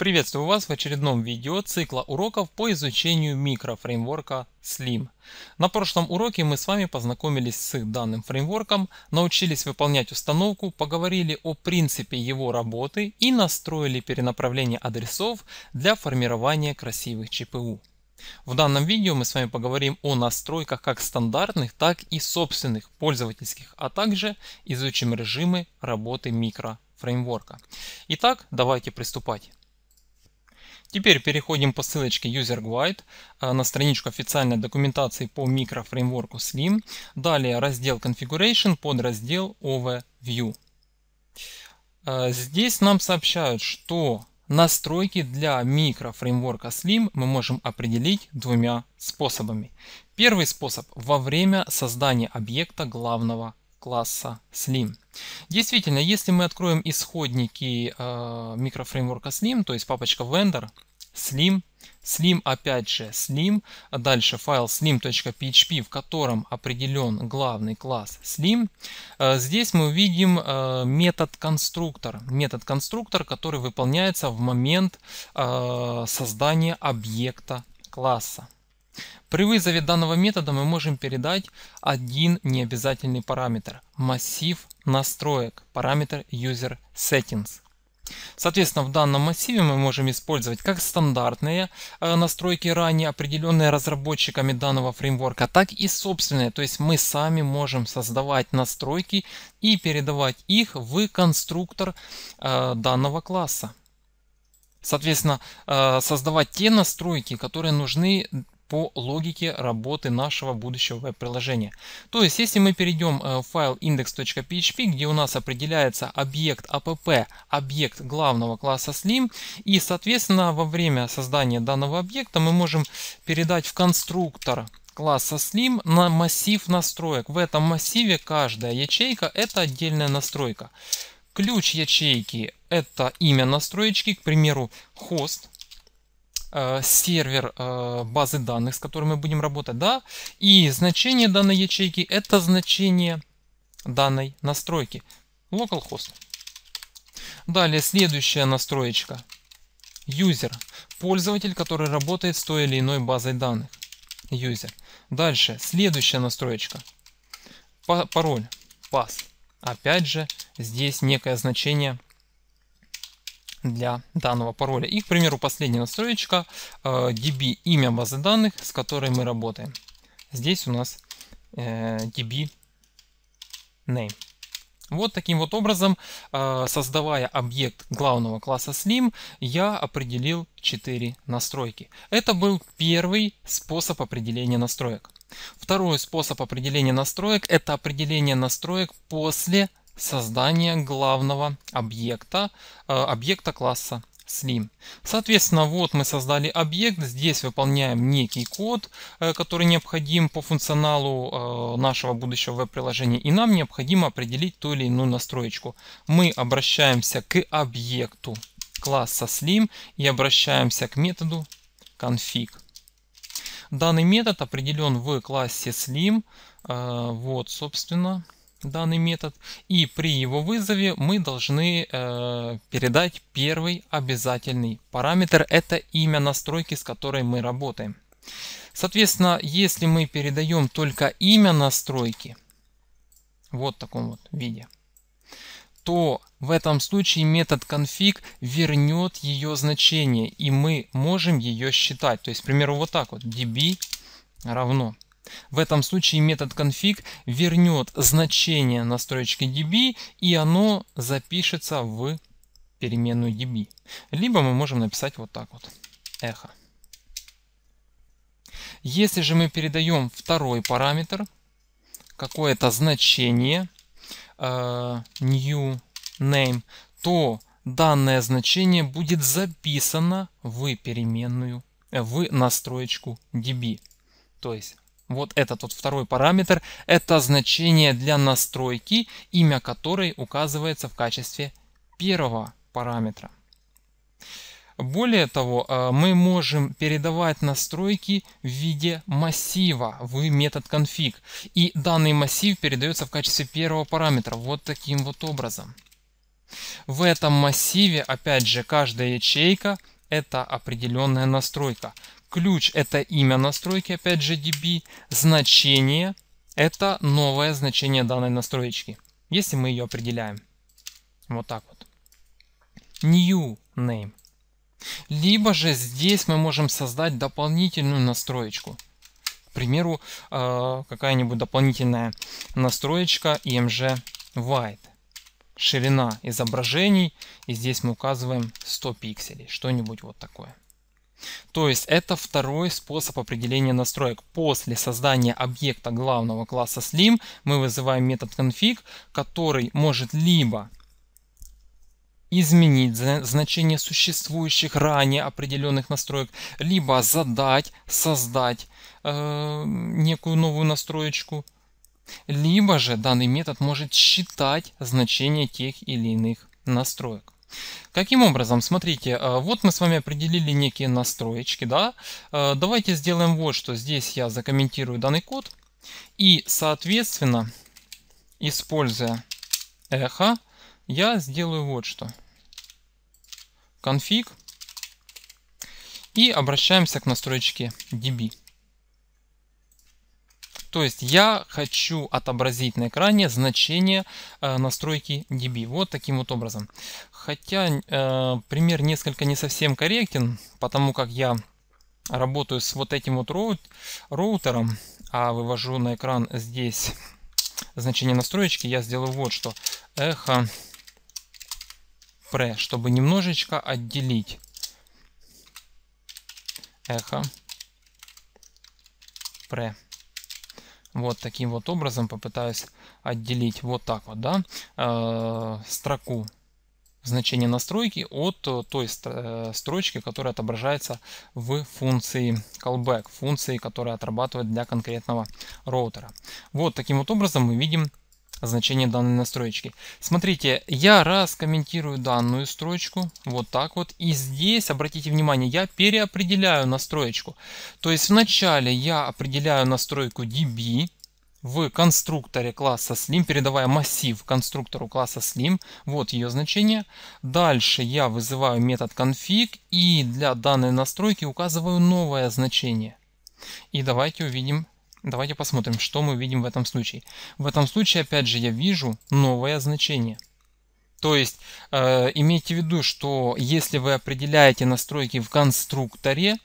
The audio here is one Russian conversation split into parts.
Приветствую вас в очередном видео цикла уроков по изучению микрофреймворка Slim. На прошлом уроке мы с вами познакомились с данным фреймворком, научились выполнять установку, поговорили о принципе его работы и настроили перенаправление адресов для формирования красивых ЧПУ. В данном видео мы с вами поговорим о настройках как стандартных, так и собственных пользовательских, а также изучим режимы работы микрофреймворка. Итак, давайте приступать. Теперь переходим по ссылочке User Guide э, на страничку официальной документации по микрофреймворку Slim. Далее раздел Configuration, под раздел Overview. Э, здесь нам сообщают, что настройки для микрофреймворка Slim мы можем определить двумя способами. Первый способ – во время создания объекта главного класса Slim. Действительно, если мы откроем исходники э, микрофреймворка Slim, то есть папочка Vendor, Slim, Slim опять же Slim, а дальше файл slim.php, в котором определен главный класс Slim, э, здесь мы увидим э, метод конструктор, метод конструктор, который выполняется в момент э, создания объекта класса. При вызове данного метода мы можем передать один необязательный параметр – массив настроек, параметр user settings. Соответственно, в данном массиве мы можем использовать как стандартные э, настройки, ранее определенные разработчиками данного фреймворка, так и собственные. То есть мы сами можем создавать настройки и передавать их в конструктор э, данного класса. Соответственно, э, создавать те настройки, которые нужны по логике работы нашего будущего веб-приложения. То есть, если мы перейдем э, в файл index.php, где у нас определяется объект app, а объект главного класса slim, и, соответственно, во время создания данного объекта мы можем передать в конструктор класса Slim на массив настроек. В этом массиве каждая ячейка это отдельная настройка. Ключ ячейки это имя настроечки, к примеру, host. Э, сервер э, базы данных, с которым мы будем работать, да, и значение данной ячейки это значение данной настройки localhost. Далее следующая настроечка user, пользователь, который работает с той или иной базой данных user. Дальше следующая настроечка пароль pass. Опять же здесь некое значение для данного пароля. И, к примеру, последняя настроечка э, DB имя базы данных, с которой мы работаем. Здесь у нас э, DB name. Вот таким вот образом, э, создавая объект главного класса Slim, я определил 4 настройки. Это был первый способ определения настроек. Второй способ определения настроек – это определение настроек после создание главного объекта, э, объекта класса Slim. Соответственно, вот мы создали объект, здесь выполняем некий код, э, который необходим по функционалу э, нашего будущего веб-приложения, и нам необходимо определить ту или иную настроечку. Мы обращаемся к объекту класса Slim и обращаемся к методу config. Данный метод определен в классе Slim. Вот, собственно, данный метод, и при его вызове мы должны э, передать первый обязательный параметр, это имя настройки, с которой мы работаем. Соответственно, если мы передаем только имя настройки, вот в таком вот виде, то в этом случае метод config вернет ее значение, и мы можем ее считать. То есть, к примеру, вот так вот, db равно в этом случае метод config вернет значение на db и оно запишется в переменную db. Либо мы можем написать вот так вот. Эхо. Если же мы передаем второй параметр, какое-то значение э, new name, то данное значение будет записано в переменную, э, в настроечку db. То есть вот этот тот второй параметр, это значение для настройки, имя которой указывается в качестве первого параметра. Более того, э, мы можем передавать настройки в виде массива в метод config. И данный массив передается в качестве первого параметра вот таким вот образом. В этом массиве, опять же, каждая ячейка это определенная настройка. Ключ – это имя настройки, опять же DB. Значение – это новое значение данной настроечки, если мы ее определяем. Вот так вот. New name. Либо же здесь мы можем создать дополнительную настроечку. К примеру, э, какая-нибудь дополнительная настроечка EMG White. Ширина изображений. И здесь мы указываем 100 пикселей. Что-нибудь вот такое. То есть это второй способ определения настроек. После создания объекта главного класса slim мы вызываем метод config, который может либо изменить значение существующих ранее определенных настроек, либо задать, создать э, некую новую настроечку, либо же данный метод может считать значение тех или иных настроек. Каким образом? Смотрите, э, вот мы с вами определили некие настроечки. Да? Э, давайте сделаем вот что. Здесь я закомментирую данный код. И, соответственно, используя эхо, я сделаю вот что. Конфиг. И обращаемся к настройке DB. То есть я хочу отобразить на экране значение э, настройки DB. Вот таким вот образом. Хотя э, пример несколько не совсем корректен, потому как я работаю с вот этим вот роут, роутером, а вывожу на экран здесь значение настроечки, я сделаю вот что. Эхо pre, чтобы немножечко отделить эхо pre вот таким вот образом попытаюсь отделить вот так вот, да, э, строку значения настройки от э, той э, строчки, которая отображается в функции callback, функции, которая отрабатывает для конкретного роутера. Вот таким вот образом мы видим значение данной настроечки. Смотрите, я раз комментирую данную строчку, вот так вот, и здесь, обратите внимание, я переопределяю настроечку. То есть вначале я определяю настройку DB, в конструкторе класса Slim, передавая массив конструктору класса Slim, вот ее значение. Дальше я вызываю метод config и для данной настройки указываю новое значение. И давайте увидим Давайте посмотрим, что мы видим в этом случае. В этом случае, опять же, я вижу новое значение. То есть, э, имейте в виду, что если вы определяете настройки в конструкторе,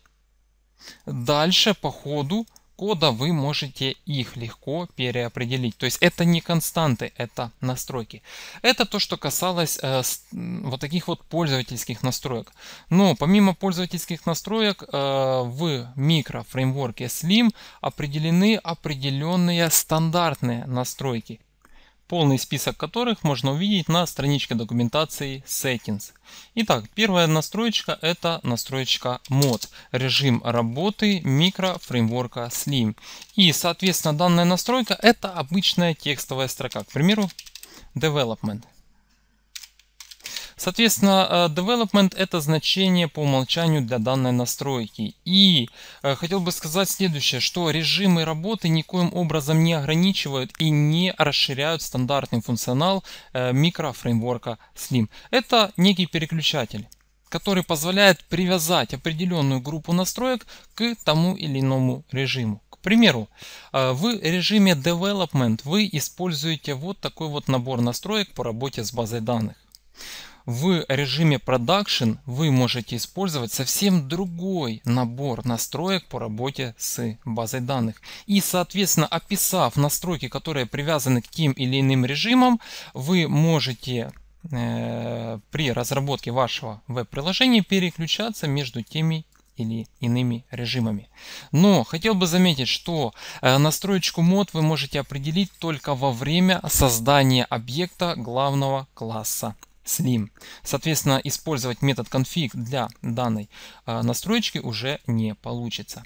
дальше по ходу кода вы можете их легко переопределить. То есть это не константы, это настройки. Это то, что касалось э, вот таких вот пользовательских настроек. Но помимо пользовательских настроек э, в микрофреймворке Slim определены определенные стандартные настройки полный список которых можно увидеть на страничке документации Settings. Итак, первая настроечка это настроечка мод, режим работы микрофреймворка Slim. И соответственно данная настройка это обычная текстовая строка, к примеру Development. Соответственно, э, development это значение по умолчанию для данной настройки. И э, хотел бы сказать следующее, что режимы работы никоим образом не ограничивают и не расширяют стандартный функционал э, микрофреймворка Slim. Это некий переключатель который позволяет привязать определенную группу настроек к тому или иному режиму. К примеру, в режиме Development вы используете вот такой вот набор настроек по работе с базой данных. В режиме Production вы можете использовать совсем другой набор настроек по работе с базой данных. И, соответственно, описав настройки, которые привязаны к тем или иным режимам, вы можете э, при разработке вашего веб-приложения переключаться между теми или иными режимами. Но хотел бы заметить, что э, настроечку мод вы можете определить только во время создания объекта главного класса Slim, Соответственно, использовать метод config для данной э, настройки уже не получится.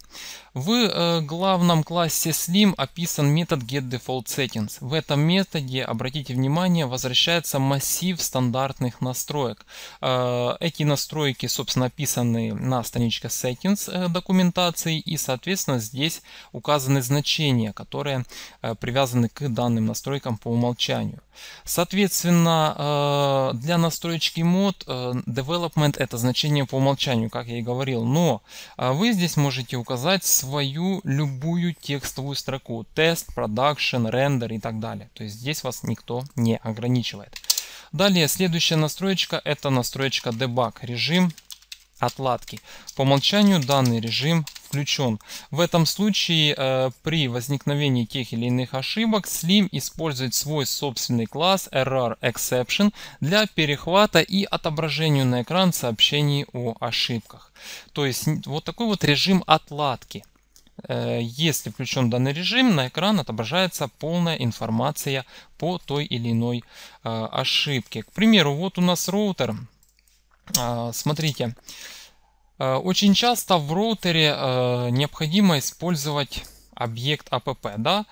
В э, главном классе Slim описан метод getDefaultSettings. В этом методе, обратите внимание, возвращается массив стандартных настроек. Э, эти настройки, собственно, описаны на страничке Settings документации и, соответственно, здесь указаны значения, которые привязаны к данным настройкам по умолчанию. Соответственно, для для настройки мод э, development это значение по умолчанию, как я и говорил. Но э, вы здесь можете указать свою любую текстовую строку. Тест, production, рендер и так далее. То есть здесь вас никто не ограничивает. Далее следующая настроечка это настроечка debug режим отладки. По умолчанию данный режим включен. В этом случае э, при возникновении тех или иных ошибок Slim использует свой собственный класс Error Exception для перехвата и отображения на экран сообщений о ошибках. То есть вот такой вот режим отладки. Э, если включен данный режим, на экран отображается полная информация по той или иной э, ошибке. К примеру, вот у нас роутер а, смотрите, а, очень часто в роутере а, необходимо использовать объект app. Да?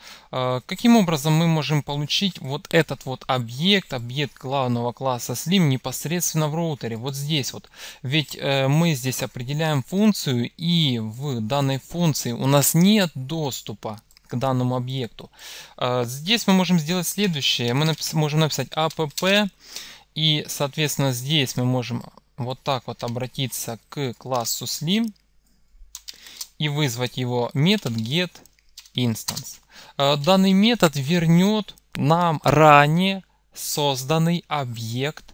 Каким образом мы можем получить вот этот вот объект, объект главного класса slim непосредственно в роутере, вот здесь вот. Ведь э, мы здесь определяем функцию и в данной функции у нас нет доступа к данному объекту. Здесь мы можем сделать следующее. Мы можем написать app и соответственно здесь мы можем вот так вот обратиться к классу slim и вызвать его метод get instance. Э, данный метод вернет нам ранее созданный объект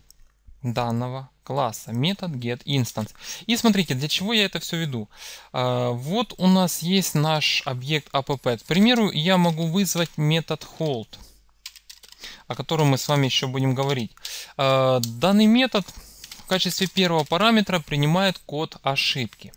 данного класса. Метод getInstance. И смотрите, для чего я это все веду. Э, вот у нас есть наш объект app. К примеру, я могу вызвать метод hold, о котором мы с вами еще будем говорить. Э, данный метод качестве первого параметра принимает код ошибки.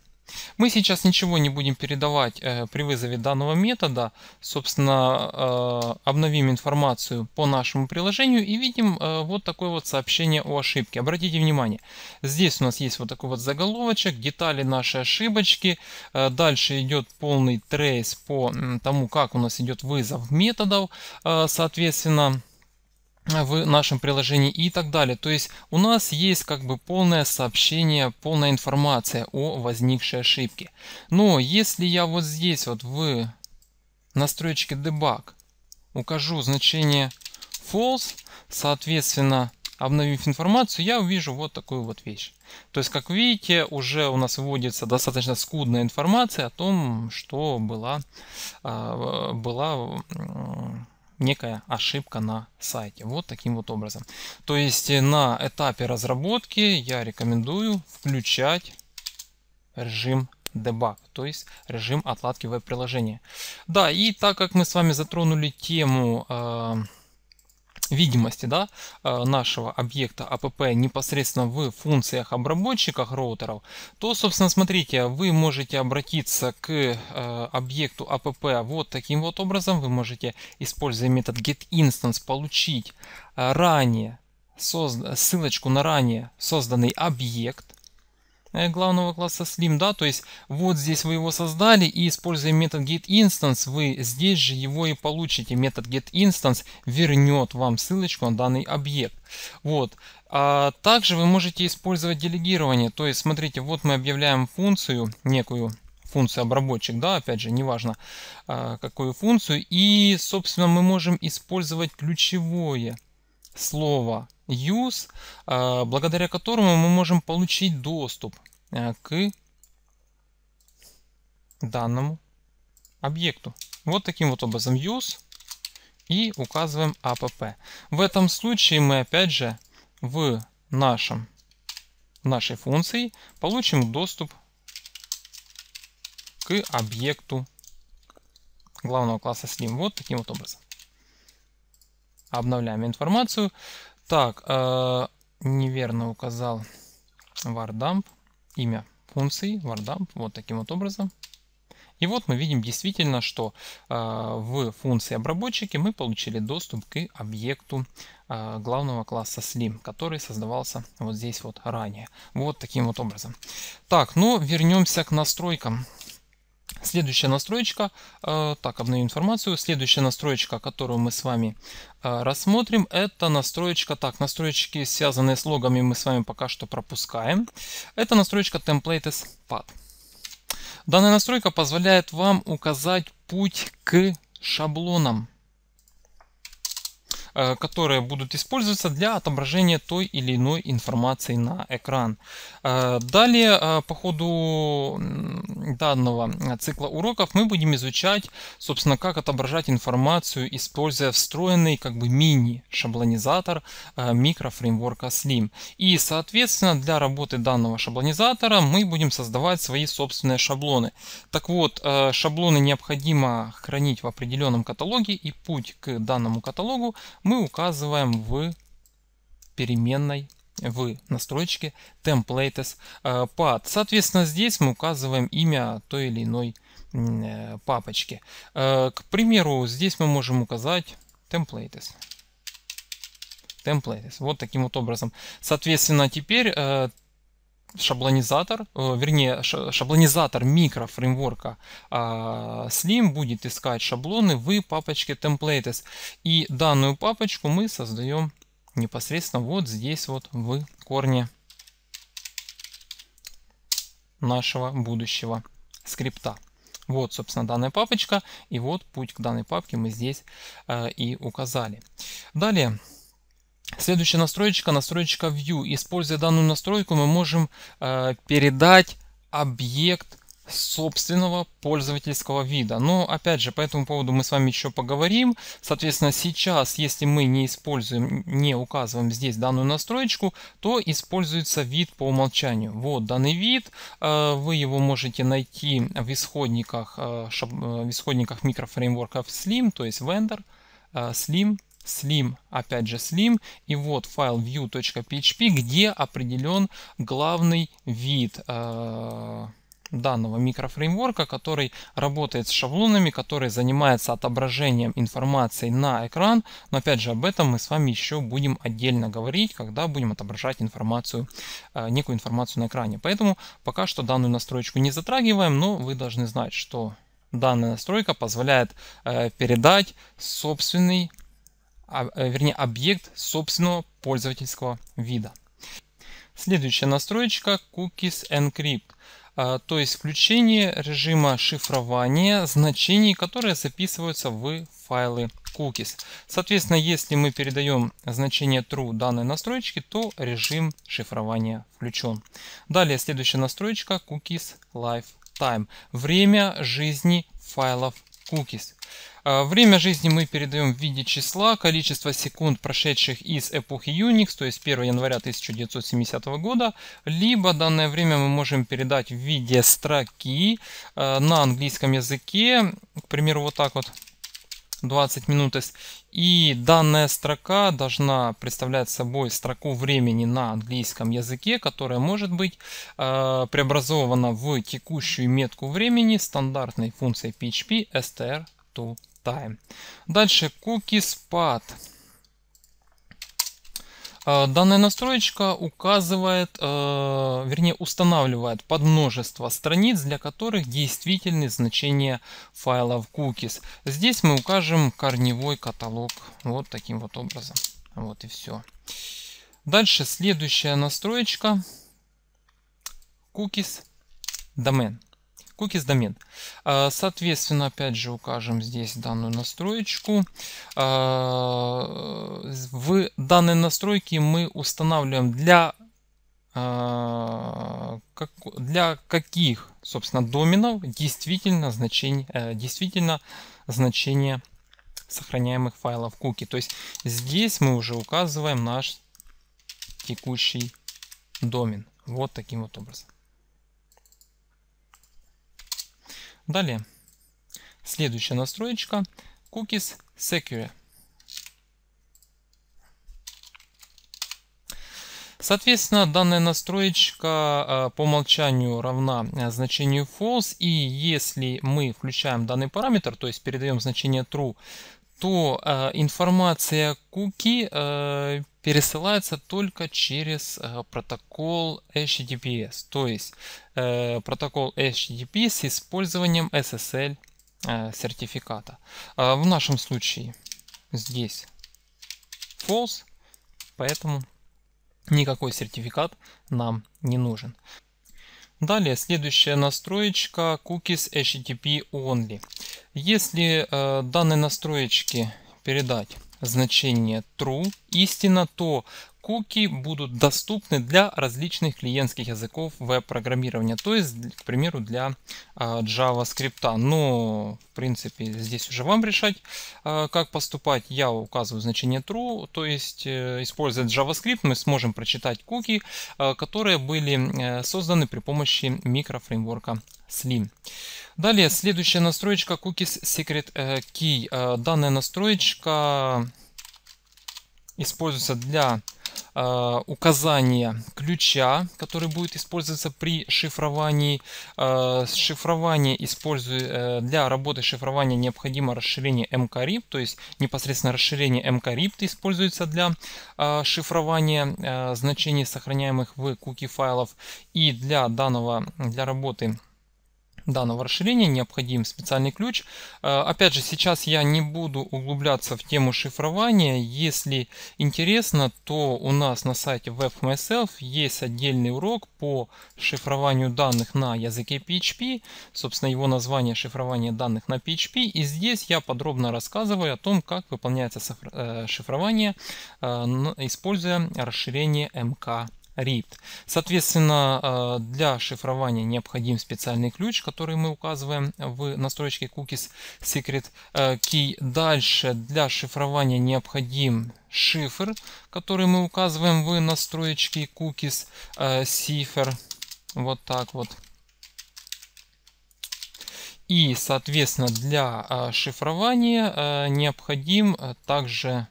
Мы сейчас ничего не будем передавать э, при вызове данного метода. Собственно, э, обновим информацию по нашему приложению и видим э, вот такое вот сообщение о ошибке. Обратите внимание, здесь у нас есть вот такой вот заголовочек, детали нашей ошибочки. Э, дальше идет полный трейс по тому, как у нас идет вызов методов, э, соответственно, в нашем приложении и так далее. То есть у нас есть как бы полное сообщение, полная информация о возникшей ошибке. Но если я вот здесь вот в настройке debug укажу значение false, соответственно, обновив информацию, я увижу вот такую вот вещь. То есть, как видите, уже у нас вводится достаточно скудная информация о том, что была, а, была некая ошибка на сайте. Вот таким вот образом. То есть э, на этапе разработки я рекомендую включать режим debug, то есть режим отладки веб-приложения. Да, и так как мы с вами затронули тему э, видимости да, э, нашего объекта APP а непосредственно в функциях обработчиках роутеров, то, собственно, смотрите, вы можете обратиться к э, объекту APP а вот таким вот образом. Вы можете, используя метод getInstance, получить э, ранее созд... ссылочку на ранее созданный объект, Э, главного класса Slim, да, то есть вот здесь вы его создали и используя метод getInstance, вы здесь же его и получите. Метод getInstance вернет вам ссылочку на данный объект. Вот. А также вы можете использовать делегирование, то есть смотрите, вот мы объявляем функцию некую, функцию обработчик, да, опять же, неважно а, какую функцию. И, собственно, мы можем использовать ключевое слово use, а, благодаря которому мы можем получить доступ Э, к данному объекту. Вот таким вот образом use и указываем app. В этом случае мы опять же в нашем, нашей функции получим доступ к объекту главного класса Slim. Вот таким вот образом. Обновляем информацию. Так, э, неверно указал вардамп имя функции вардамп вот таким вот образом. И вот мы видим действительно, что э, в функции обработчики мы получили доступ к объекту э, главного класса Slim, который создавался вот здесь вот ранее. Вот таким вот образом. Так, ну вернемся к настройкам Следующая настроечка, э, так, обновим информацию. Следующая настроечка, которую мы с вами э, рассмотрим, это настроечка, так, настройки связанные с логами, мы с вами пока что пропускаем. Это настройка Templates Path. Данная настройка позволяет вам указать путь к шаблонам Э, которые будут использоваться для отображения той или иной информации на экран. Э, далее, э, по ходу данного цикла уроков мы будем изучать, собственно, как отображать информацию, используя встроенный как бы мини-шаблонизатор микрофреймворка Slim. И, соответственно, для работы данного шаблонизатора мы будем создавать свои собственные шаблоны. Так вот, шаблоны необходимо хранить в определенном каталоге, и путь к данному каталогу мы указываем в переменной в настройке templates pad. Э, Соответственно, здесь мы указываем имя той или иной э, папочки. Э, к примеру, здесь мы можем указать templates. Templates. Вот таким вот образом. Соответственно, теперь шаблонизатор, э, вернее, шаблонизатор микрофреймворка а, Slim будет искать шаблоны в папочке Templates. И данную папочку мы создаем непосредственно вот здесь вот в корне нашего будущего скрипта. Вот, собственно, данная папочка. И вот путь к данной папке мы здесь э, и указали. Далее Следующая настроечка, настроечка View. Используя данную настройку, мы можем э, передать объект собственного пользовательского вида. Но опять же, по этому поводу мы с вами еще поговорим. Соответственно, сейчас, если мы не используем, не указываем здесь данную настройку, то используется вид по умолчанию. Вот данный вид, э, вы его можете найти в исходниках, э, э, в исходниках микрофреймворков Slim, то есть Vendor, Slim, slim, опять же slim, и вот файл view.php, где определен главный вид э, данного микрофреймворка, который работает с шаблонами, который занимается отображением информации на экран. Но опять же об этом мы с вами еще будем отдельно говорить, когда будем отображать информацию, э, некую информацию на экране. Поэтому пока что данную настройку не затрагиваем, но вы должны знать, что данная настройка позволяет э, передать собственный а, э, вернее объект собственного пользовательского вида. Следующая настроечка Cookies Encrypt, а, то есть включение режима шифрования значений, которые записываются в файлы cookies. Соответственно, если мы передаем значение true данной настройки, то режим шифрования включен. Далее следующая настройка cookies lifetime. Время жизни файлов cookies. А, время жизни мы передаем в виде числа, количество секунд, прошедших из эпохи Unix, то есть 1 января 1970 года, либо данное время мы можем передать в виде строки а, на английском языке, к примеру, вот так вот, 20 минут. И данная строка должна представлять собой строку времени на английском языке, которая может быть э, преобразована в текущую метку времени стандартной функцией PHP str2 time. Дальше cookies path. А, данная настроечка указывает, а, вернее устанавливает подмножество страниц, для которых действительны значения файлов cookies. Здесь мы укажем корневой каталог вот таким вот образом. Вот и все. Дальше следующая настроечка cookies домен. Cookies домен. А, соответственно, опять же укажем здесь данную настроечку. А, в данной настройке мы устанавливаем для а, для каких, собственно, доменов действительно значение, э, действительно значение сохраняемых файлов куки. То есть здесь мы уже указываем наш текущий домен. Вот таким вот образом. Далее. Следующая настроечка Cookies Secure. Соответственно, данная настроечка э, по умолчанию равна э, значению false, и если мы включаем данный параметр, то есть передаем значение true, то э, информация куки пересылается только через э, протокол HTTPS, то есть э, протокол HTTP с использованием SSL э, сертификата. А в нашем случае здесь false, поэтому никакой сертификат нам не нужен. Далее, следующая настроечка Cookies HTTP Only. Если э, данной настроечке передать значение true истина, то куки будут доступны для различных клиентских языков веб-программирования, то есть, к примеру, для а, JavaScript. Но, ну, в принципе, здесь уже вам решать, а, как поступать. Я указываю значение true, то есть, э, используя JavaScript, мы сможем прочитать куки, а, которые были э, созданы при помощи микрофреймворка Slim. Далее, следующая настроечка Cookies Secret э, Key. Данная настроечка используется для Э, указание ключа, который будет использоваться при шифровании. Э, шифрование используя, э, для работы шифрования необходимо расширение mkrip, то есть непосредственно расширение mkrip используется для шифрования значений, сохраняемых в куки файлов. И для данного, для работы данного расширения необходим специальный ключ. Э, опять же, сейчас я не буду углубляться в тему шифрования. Если интересно, то у нас на сайте WebMyself есть отдельный урок по шифрованию данных на языке PHP. Собственно, его название шифрование данных на PHP. И здесь я подробно рассказываю о том, как выполняется э, шифрование, э, используя расширение MK RIPT. Соответственно, а, для шифрования необходим специальный ключ, который мы указываем в настройке Cookies Secret а, Key. Дальше для шифрования необходим шифр, который мы указываем в настройке Cookies а, Cipher. Вот так вот. И, соответственно, для шифрования необходим также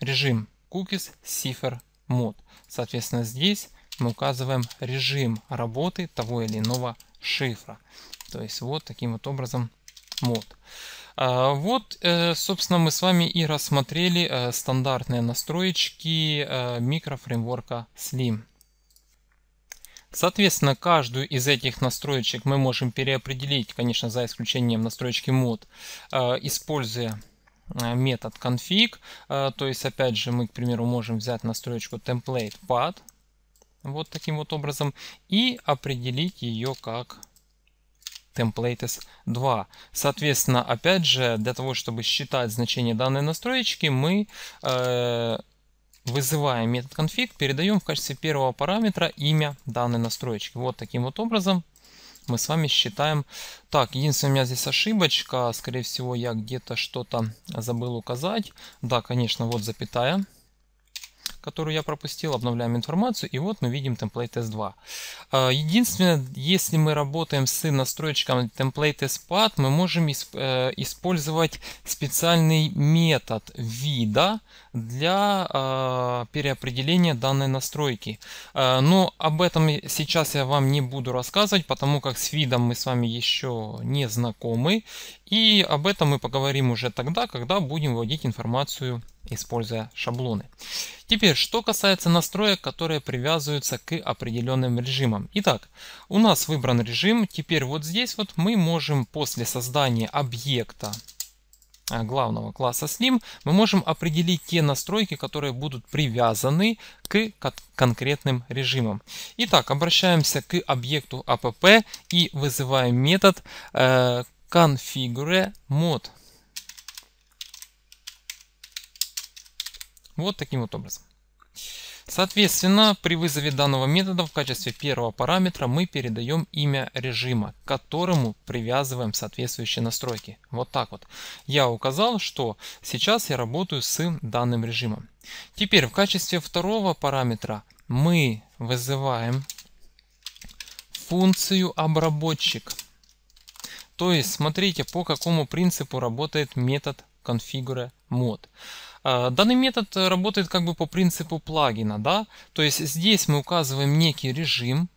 режим Cookies Cipher Mode. Соответственно, здесь мы указываем режим работы того или иного шифра. То есть вот таким вот образом мод. А, вот, э, собственно, мы с вами и рассмотрели э, стандартные настроечки э, микрофреймворка Slim. Соответственно, каждую из этих настроечек мы можем переопределить, конечно, за исключением настроечки мод, используя Э, метод config. Э, то есть, опять же, мы, к примеру, можем взять настроечку template pad. Вот таким вот образом. И определить ее как templates 2. Соответственно, опять же, для того, чтобы считать значение данной настроечки, мы э, вызываем метод config, передаем в качестве первого параметра имя данной настроечки. Вот таким вот образом мы с вами считаем. Так, единственное, у меня здесь ошибочка. Скорее всего, я где-то что-то забыл указать. Да, конечно, вот запятая которую я пропустил, обновляем информацию, и вот мы видим template test 2. Единственное, если мы работаем с настройщиком template test мы можем э, использовать специальный метод вида для а, переопределения данной настройки. А, но об этом сейчас я вам не буду рассказывать, потому как с видом мы с вами еще не знакомы. И об этом мы поговорим уже тогда, когда будем вводить информацию используя шаблоны. Теперь, что касается настроек, которые привязываются к определенным режимам. Итак, у нас выбран режим. Теперь вот здесь вот мы можем после создания объекта э, главного класса Slim, мы можем определить те настройки, которые будут привязаны к конкретным режимам. Итак, обращаемся к объекту app и вызываем метод э, configure mode. Вот таким вот образом. Соответственно, при вызове данного метода в качестве первого параметра мы передаем имя режима, к которому привязываем соответствующие настройки. Вот так вот. Я указал, что сейчас я работаю с данным режимом. Теперь в качестве второго параметра мы вызываем функцию обработчик. То есть смотрите, по какому принципу работает метод configure mode. Э, данный метод работает как бы по принципу плагина. Да? То есть здесь мы указываем некий режим.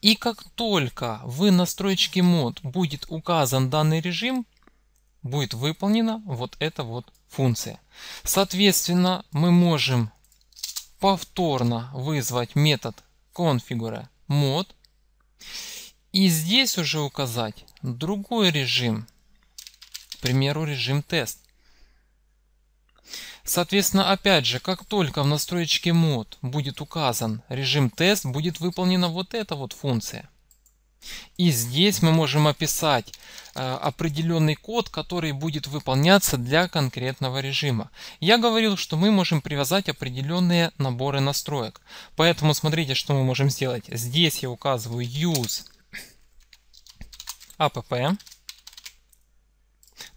И как только в настройке мод будет указан данный режим, будет выполнена вот эта вот функция. Соответственно, мы можем повторно вызвать метод конфигура мод и здесь уже указать другой режим, к примеру, режим тест. Соответственно, опять же, как только в настройке мод будет указан режим тест, будет выполнена вот эта вот функция. И здесь мы можем описать э, определенный код, который будет выполняться для конкретного режима. Я говорил, что мы можем привязать определенные наборы настроек. Поэтому смотрите, что мы можем сделать. Здесь я указываю use app.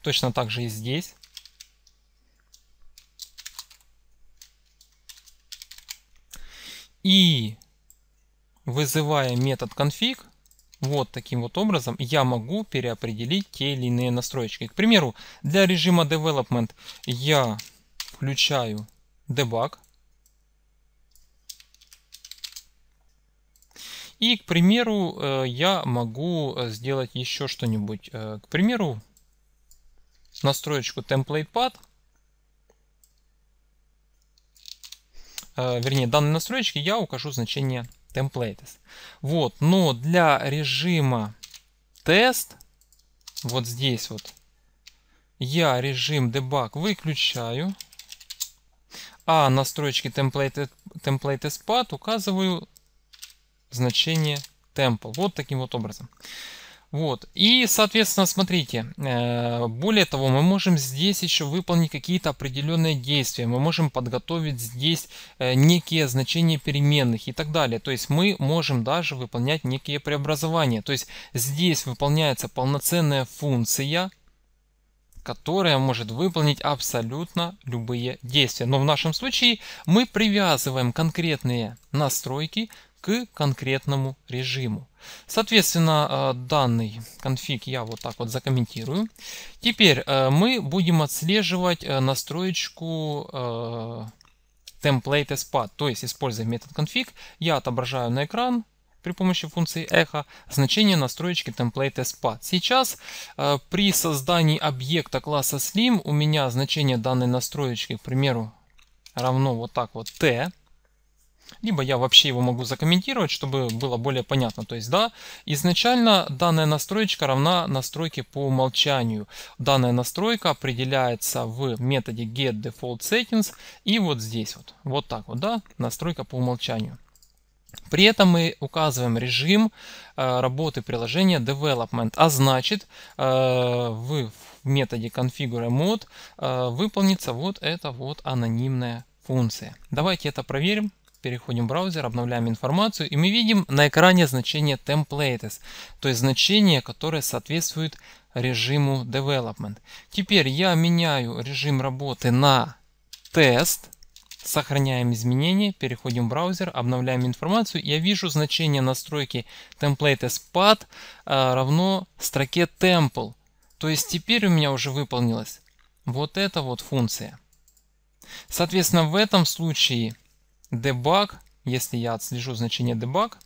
Точно так же и здесь. И вызывая метод config, вот таким вот образом я могу переопределить те или иные настройки. К примеру, для режима development я включаю debug. И, к примеру, э, я могу э, сделать еще что-нибудь. Э, к примеру, настроечку template path Э, вернее, данной настройки я укажу значение templates. Вот, но для режима тест, вот здесь вот, я режим debug выключаю, а настройки template, templates path указываю значение темпа. Вот таким вот образом. Вот. И, соответственно, смотрите, э, более того, мы можем здесь еще выполнить какие-то определенные действия. Мы можем подготовить здесь э, некие значения переменных и так далее. То есть мы можем даже выполнять некие преобразования. То есть здесь выполняется полноценная функция, которая может выполнить абсолютно любые действия. Но в нашем случае мы привязываем конкретные настройки к конкретному режиму. Соответственно, э, данный конфиг я вот так вот закомментирую. Теперь э, мы будем отслеживать э, настроечку template spot, то есть используя метод config, я отображаю на экран при помощи функции echo значение настроечки template spot. Сейчас при создании объекта класса slim у меня значение данной настроечки, к примеру, равно вот так вот t либо я вообще его могу закомментировать, чтобы было более понятно. То есть, да, изначально данная настроечка равна настройке по умолчанию. Данная настройка определяется в методе get default settings и вот здесь вот. Вот так вот, да, настройка по умолчанию. При этом мы указываем режим э, работы приложения development, а значит э, в методе configure mode э, выполнится вот эта вот анонимная функция. Давайте это проверим переходим в браузер, обновляем информацию, и мы видим на экране значение templates, то есть значение, которое соответствует режиму development. Теперь я меняю режим работы на тест, сохраняем изменения, переходим в браузер, обновляем информацию. Я вижу значение настройки templates pad э, равно строке temple. То есть теперь у меня уже выполнилась вот эта вот функция. Соответственно, в этом случае debug, если я отслежу значение debug,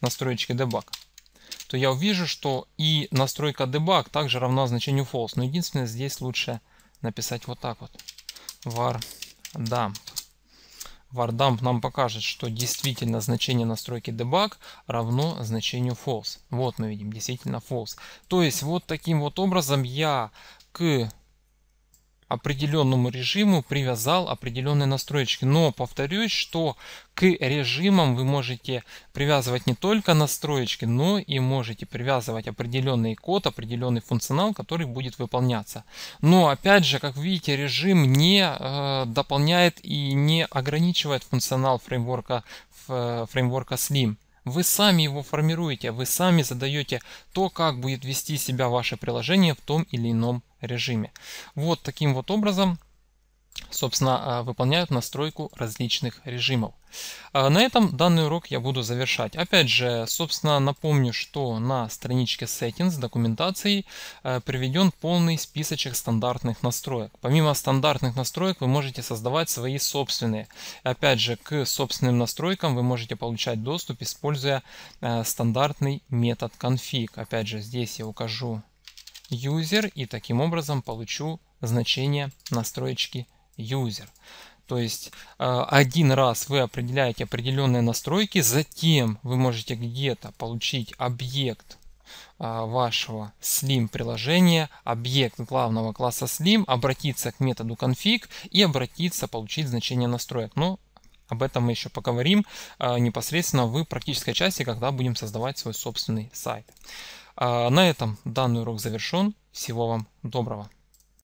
настроечки debug, то я увижу, что и настройка debug также равна значению false. Но единственное, здесь лучше написать вот так вот. var dump. var dump нам покажет, что действительно значение настройки debug равно значению false. Вот мы видим, действительно false. То есть вот таким вот образом я к определенному режиму привязал определенные настройки. Но повторюсь, что к режимам вы можете привязывать не только настройки, но и можете привязывать определенный код, определенный функционал, который будет выполняться. Но опять же, как видите, режим не э, дополняет и не ограничивает функционал фреймворка, фреймворка Slim. Вы сами его формируете, вы сами задаете то, как будет вести себя ваше приложение в том или ином режиме. Вот таким вот образом собственно, а, выполняют настройку различных режимов. А, на этом данный урок я буду завершать. Опять же, собственно, напомню, что на страничке Settings документации а, приведен полный списочек стандартных настроек. Помимо стандартных настроек вы можете создавать свои собственные. Опять же, к собственным настройкам вы можете получать доступ, используя стандартный метод config. Опять же, здесь я укажу user и таким образом получу значение настроечки user. То есть э, один раз вы определяете определенные настройки, затем вы можете где-то получить объект э, вашего Slim приложения, объект главного класса Slim, обратиться к методу config и обратиться получить значение настроек. Но об этом мы еще поговорим э, непосредственно в практической части, когда будем создавать свой собственный сайт. А на этом данный урок завершен. Всего вам доброго.